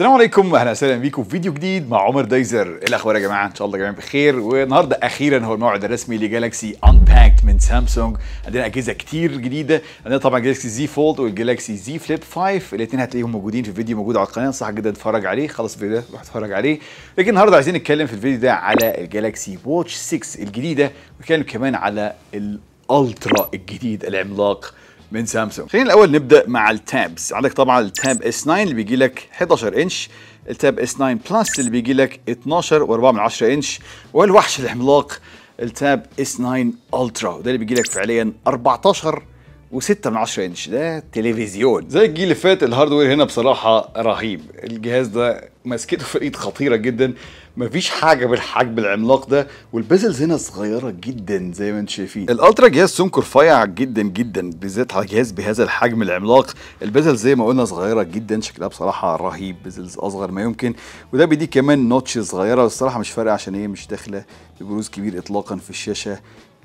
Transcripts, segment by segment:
السلام عليكم اهلا وسهلا بيكم في فيديو جديد مع عمر دايزر ايه الاخبار يا جماعه ان شاء الله جميعا بخير والنهارده اخيرا هو الموعد الرسمي لجالاكسي انباكت من سامسونج عندنا اجهزه كتير جديده عندنا طبعا جالاكسي زي فولد والجالاكسي زي فليب 5 الاثنين هتلاقيهم موجودين في فيديو موجود على القناه صح جدا اتفرج عليه خلص الفيديو ده روح اتفرج عليه لكن النهارده عايزين نتكلم في الفيديو ده على الجالاكسي واتش 6 الجديده ونتكلم كمان على الالترا الجديد العملاق من سامسونج خلينا الاول نبدا مع التابز عندك طبعا التاب اس 9 اللي بيجي لك 11 انش التاب اس 9 بلس اللي بيجي لك 12 و4 انش والوحش العملاق التاب اس 9 الترا وده اللي بيجي لك فعليا 14 و6 من 10 انش ده تلفزيون زي الجيل اللي فات الهاردوير هنا بصراحه رهيب الجهاز ده مسكته في ايد خطيره جدا مفيش حاجه بالحجم العملاق ده والبازلز هنا صغيره جدا زي ما انتم شايفين الالترا جهاز سونكر رفيع جدا جدا بالذات على جهاز بهذا الحجم العملاق البازلز زي ما قلنا صغيره جدا شكلها بصراحه رهيب بيزلز اصغر ما يمكن وده بيديك كمان نوتش صغيره والصراحه مش فارقه عشان هي مش داخله ببروز كبير اطلاقا في الشاشه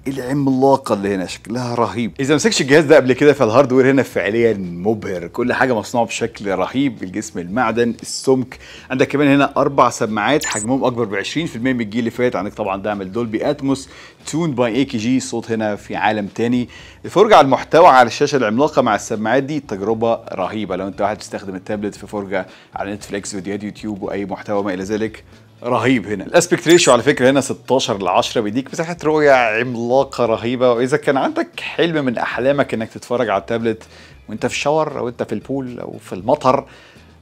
العملاقه اللي هنا شكلها رهيب اذا مسكتش الجهاز ده قبل كده فالهاردوير هنا فعليا مبهر كل حاجه مصنوعه بشكل رهيب الجسم المعدن السمك عندك كمان هنا اربع سماعات حجمهم اكبر ب 20% من الجيل اللي فات عندك طبعا دعم الدولبي اتموس تون باي اي كي جي صوت هنا في عالم تاني الفرجه على المحتوى على الشاشه العملاقه مع السماعات دي تجربه رهيبه لو انت واحد بتستخدم التابلت في فرجه على نتفليكس فيديوهات يوتيوب واي محتوى ما الى ذلك رهيب هنا الاسبكت ريشيو على فكره هنا 16 ل 10 بيديك مساحه رؤيه عملاقه رهيبه واذا كان عندك حلم من احلامك انك تتفرج على التابلت وانت في الشاور او انت في البول او في المطر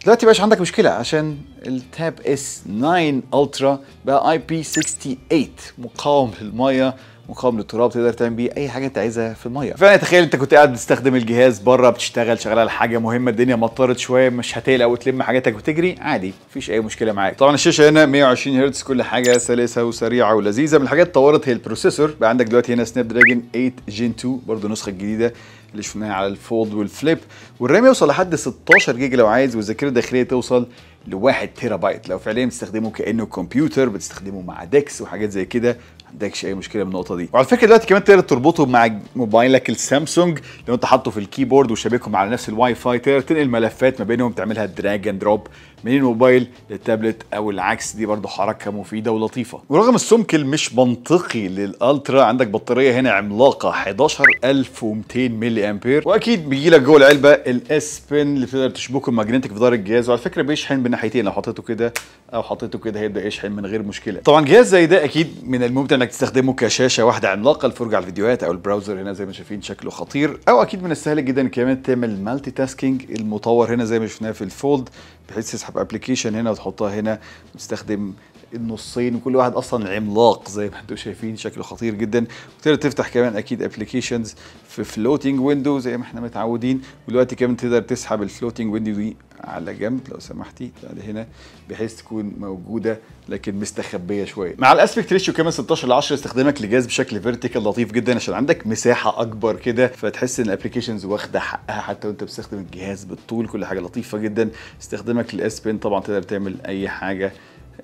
دلوقتي بقاش عندك مشكله عشان التاب اس 9 الترا بقى اي بي 68 مقاوم للميه مقاوم للتراب تقدر تعمل بيه اي حاجه انت عايزها في الميه فانا تخيل انت كنت قاعد بتستخدم الجهاز بره بتشتغل شغال على حاجه مهمه الدنيا مطرت شويه مش هتقلق وتلم حاجاتك وتجري عادي مفيش اي مشكله معاك طبعا الشاشه هنا 120 هرتز كل حاجه سلسه وسريعه ولذيذه من الحاجات اتطورت هي البروسيسور بقى عندك دلوقتي هنا سناب دراجون 8 جين 2 برضه النسخه الجديده اللي شفناها على الفولد والفليب والرام يوصل لحد 16 جيجا لو عايز والذاكره الداخليه توصل لواحد 1 تيرا بايت لو فعليا بتستخدمه كانه كمبيوتر بتستخدمه مع ديكس وحاجات زي كده عندكش اي مشكله من النقطه دي وعلى فكره دلوقتي كمان تقدر تربطه مع موبايلك السامسونج لو انت حاطه في الكيبورد وشابكهم على نفس الواي فاي تقدر تنقل ملفات ما بينهم تعملها دراج اند دروب من الموبايل للتابلت او العكس دي برضه حركه مفيده ولطيفه ورغم السمك المش منطقي للالترا عندك بطاريه هنا عملاقه 11200 ملي امبير واكيد بيجي لك جوه العلبه الاس بن اللي تقدر تشبكه الماجنتيك في دار الجهاز وعلى فكره بيشحن ناحيتين لو حطيته كده او حطيته كده هيبدا يشحن من غير مشكله طبعا جهاز زي ده اكيد من الممتع انك تستخدمه كشاشه واحده عملاقه للفرجه على الفيديوهات او البراوزر هنا زي ما شايفين شكله خطير او اكيد من السهل جدا كمان تعمل مالتي تاسكينج المطور هنا زي ما شفناه في الفولد بحيث تسحب ابلكيشن هنا وتحطها هنا وتستخدم النصين وكل واحد اصلا عملاق زي ما انتم شايفين شكله خطير جدا وتقدر تفتح كمان اكيد ابلكيشنز في فلوتنج ويندو زي ما احنا متعودين ودلوقتي كمان تقدر تسحب الفلوتنج ويندو دي على جنب لو سمحتي بعد هنا بحيث تكون موجوده لكن مستخبيه شويه مع الاسبكت ريشيو كمان 16 ل 10 استخدامك لجاز بشكل فيرتيكال لطيف جدا عشان عندك مساحه اكبر كده فتحس ان الابلكيشنز واخده حقها حتى وانت بتستخدم الجهاز بالطول كل حاجه لطيفه جدا استخدامك للاس بين طبعا تقدر تعمل اي حاجه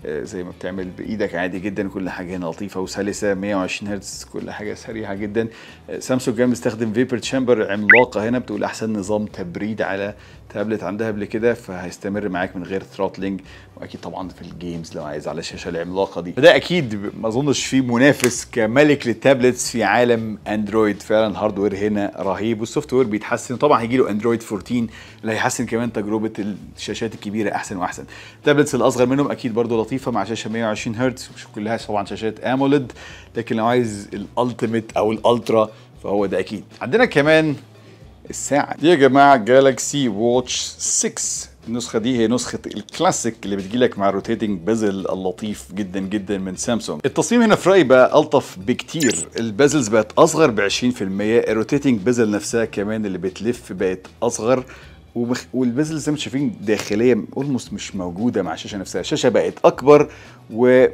آه، زي ما بتعمل بايدك عادي جدا كل حاجه هنا لطيفه وسلسه 120 هرتز كل حاجه سريعه جدا آه، سامسونج كان مستخدم فيبر تشامبر عملاقه هنا بتقول احسن نظام تبريد على تابلت عندها قبل كده فهيستمر معاك من غير ثروتلينج واكيد طبعا في الجيمز لو عايز على الشاشه العملاقه دي فده اكيد ما اظنش في منافس كملك للتابلتس في عالم اندرويد فعلا الهاردوير هنا رهيب والسوفت وير بيتحسن طبعا هيجي له اندرويد 14 اللي هيحسن كمان تجربه الشاشات الكبيره احسن واحسن التابلتس الاصغر منهم اكيد برضو ولطيفه مع شاشه 120 هرتز مش كلها طبعا شاشات اموليد لكن لو عايز الالتيميت او الالترا فهو ده اكيد عندنا كمان الساعه دي يا جماعه جالاكسي واتش 6 النسخة دي هي نسخة الكلاسيك اللي بتجيلك مع الروتيتنج بازل اللطيف جدا جدا من سامسونج. التصميم هنا في رأيي بقى ألطف بكتير، البازلز بقت أصغر ب 20%، الروتيتنج بازل نفسها كمان اللي بتلف بقت أصغر، والبزل ما شايفين داخليه اولموست مش موجوده مع الشاشه نفسها الشاشه بقت اكبر و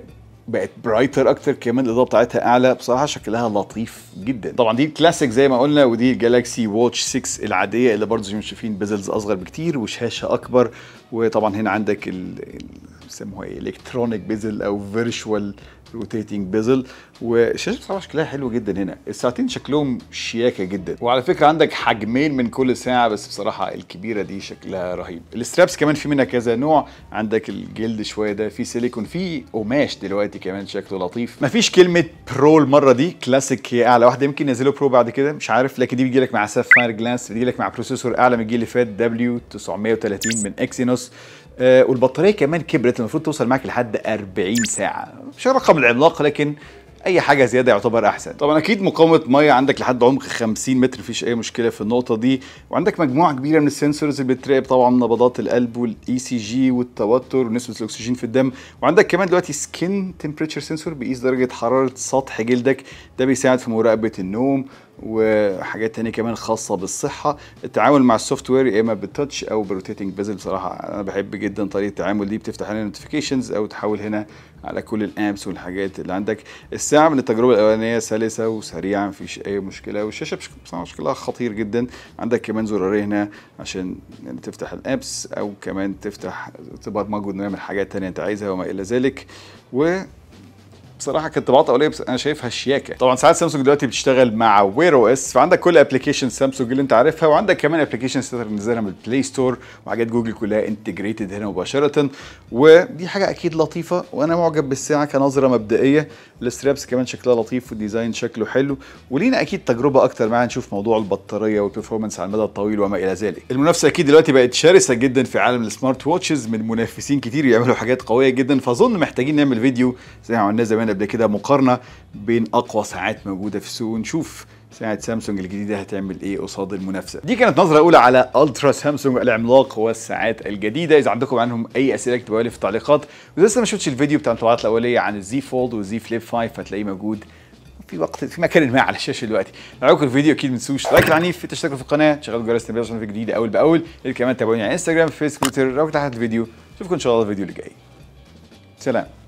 بقت برايتر اكتر كمان الاضاءه بتاعتها اعلى بصراحه شكلها لطيف جدا طبعا دي الكلاسيك زي ما قلنا ودي الجالاكسي واتش 6 العاديه اللي برضه زي ما شايفين بيزلز اصغر بكتير وشاشه اكبر وطبعا هنا عندك بيسموها ايه الكترونيك بيزل او فيرشوال روتيتنج بيزل وشاشه بصراحه شكلها حلو جدا هنا الساعتين شكلهم شياكه جدا وعلى فكره عندك حجمين من كل ساعه بس بصراحه الكبيره دي شكلها رهيب السترابس كمان في منها كذا نوع عندك الجلد شويه ده في سيليكون في قماش دلوقتي كمان شكله لطيف مفيش كلمه برو المره دي كلاسيك هي اعلى واحده يمكن ينزلوا برو بعد كده مش عارف لكن دي بيجي لك مع سافاير جلاس بيجي لك مع بروسيسور اعلى من الجيل اللي فات دبليو 930 من اكسينوس آه، والبطاريه كمان كبرت المفروض توصل معاك لحد 40 ساعه مش الرقم العملاق لكن اي حاجه زياده يعتبر احسن طبعا اكيد مقاومه ميه عندك لحد عمق 50 متر مفيش اي مشكله في النقطه دي وعندك مجموعه كبيره من السنسورز اللي بتراقب طبعا نبضات القلب والاي سي جي والتوتر ونسبه الاكسجين في الدم وعندك كمان دلوقتي سكين تمبريتشر سنسور بيقيس درجه حراره سطح جلدك ده بيساعد في مراقبه النوم وحاجات تانية كمان خاصة بالصحة التعامل مع السوفت وير يا اما بالتاتش او بالروتيتنج بيزل بصراحة انا بحب جدا طريقة التعامل دي بتفتح هنا نوتيفيكيشنز او تحول هنا على كل الابس والحاجات اللي عندك الساعة من التجربة الاولانية سلسة وسريعة مفيش اي مشكلة والشاشة بصراحة شكلها خطير جدا عندك كمان زرارين هنا عشان يعني تفتح الابس او كمان تفتح تبرمج وتعمل حاجات تانية انت عايزها وما الى ذلك و بصراحه كانت طباعه اوليه بس انا شايفها شياكه طبعا ساعات سامسونج دلوقتي بتشتغل مع وير او اس فعندك كل ابلكيشن سامسونج اللي انت عارفها وعندك كمان ابلكيشن تقدر تنزلها من البلاي ستور وحاجات جوجل كلها انتجريتد هنا مباشره ودي حاجه اكيد لطيفه وانا معجب بالساعه كنظره مبدئيه السترابس كمان شكلها لطيف والديزاين شكله حلو ولينا اكيد تجربه اكتر معاها نشوف موضوع البطاريه والبرفورمانس على المدى الطويل وما الى ذلك المنافسه اكيد دلوقتي بقت شرسه جدا في عالم السمارت ووتشز من منافسين كتير يعملوا حاجات قويه جدا فاظن محتاجين نعمل فيديو زي ما زمان عملنا قبل كده مقارنه بين اقوى ساعات موجوده في السوق ونشوف ساعة سامسونج الجديدة هتعمل ايه قصاد المنافسة دي كانت نظرة اولى على الترا سامسونج العملاق والساعات الجديدة اذا عندكم عنهم اي اسئلة اكتبوها لي في التعليقات واذا لسه ما شفتش الفيديو بتاع الانطباعات الاولية عن الزي فولد والزي فليب 5 هتلاقيه موجود في وقت في مكان ما على الشاشه دلوقتي لو عجبكم الفيديو اكيد ما تنسوش لايك العنيف تشتركوا في القناه تشغلوا جرس التنبيه عشان في جديد اول باول كمان تابعوني على انستجرام فيسبوك تويتر لو تحت الفيديو اشوفكم ان شاء الله الفيديو اللي جاي سلام